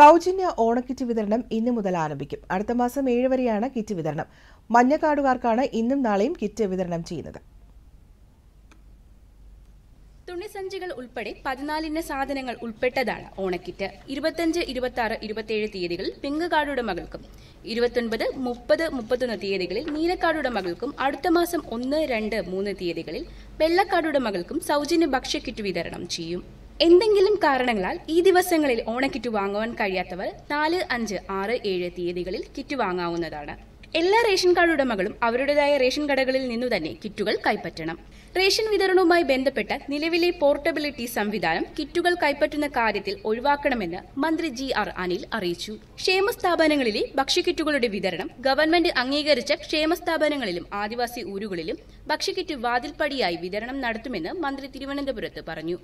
സൗജന്യ ഓണക്കിറ്റ് വിതരണം ഇന്നു മുതൽ ആരംഭിക്കും അടുത്ത മാസം ഏഴ് വരെയാണ് കിറ്റ് വിതരണം മഞ്ഞക്കാടുകാർക്കാണ് ഇന്നും നാളെയും കിറ്റ് വിതരണം ചെയ്യുന്നത് തുണിസഞ്ചികൾ ഉൾപ്പെടെ പതിനാലിന് സാധനങ്ങൾ ഉൾപ്പെട്ടതാണ് ഓണക്കിറ്റ് ഇരുപത്തഞ്ച് ഇരുപത്തി ആറ് ഇരുപത്തിയേഴ് തീയതികളിൽ പിങ്ക് കാർഡുടെ മകൾക്കും ഇരുപത്തൊൻപത് മുപ്പത് മുപ്പത്തൊന്ന് തീയതികളിൽ നീലക്കാർഡുടെ മകൾക്കും അടുത്ത മാസം ഒന്ന് രണ്ട് മൂന്ന് തീയതികളിൽ വെള്ളക്കാർഡുടെ മകൾക്കും സൗജന്യ ഭക്ഷ്യക്കിറ്റ് വിതരണം ചെയ്യും എന്തെങ്കിലും കാരണങ്ങളാൽ ഈ ദിവസങ്ങളിൽ ഓണക്കിറ്റ് വാങ്ങുവാൻ കഴിയാത്തവർ നാല് അഞ്ച് ആറ് ഏഴ് തീയതികളിൽ കിറ്റ് വാങ്ങാവുന്നതാണ് എല്ലാ റേഷൻ കാർഡ് ഉടമകളും അവരുടേതായ റേഷൻ കടകളിൽ നിന്നു തന്നെ കിറ്റുകൾ കൈപ്പറ്റണം റേഷൻ വിതരണവുമായി ബന്ധപ്പെട്ട നിലവിലെ പോർട്ടബിലിറ്റി സംവിധാനം കിറ്റുകൾ കൈപ്പറ്റുന്ന കാര്യത്തിൽ ഒഴിവാക്കണമെന്ന് മന്ത്രി ജി ആർ അനിൽ അറിയിച്ചു ക്ഷേമസ്ഥാപനങ്ങളിലെ ഭക്ഷ്യക്കിറ്റുകളുടെ വിതരണം ഗവൺമെന്റ് അംഗീകരിച്ച ക്ഷേമസ്ഥാപനങ്ങളിലും ആദിവാസി ഊരുകളിലും ഭക്ഷ്യക്കിറ്റ് വാതിൽപ്പടിയായി വിതരണം നടത്തുമെന്ന് മന്ത്രി തിരുവനന്തപുരത്ത് പറഞ്ഞു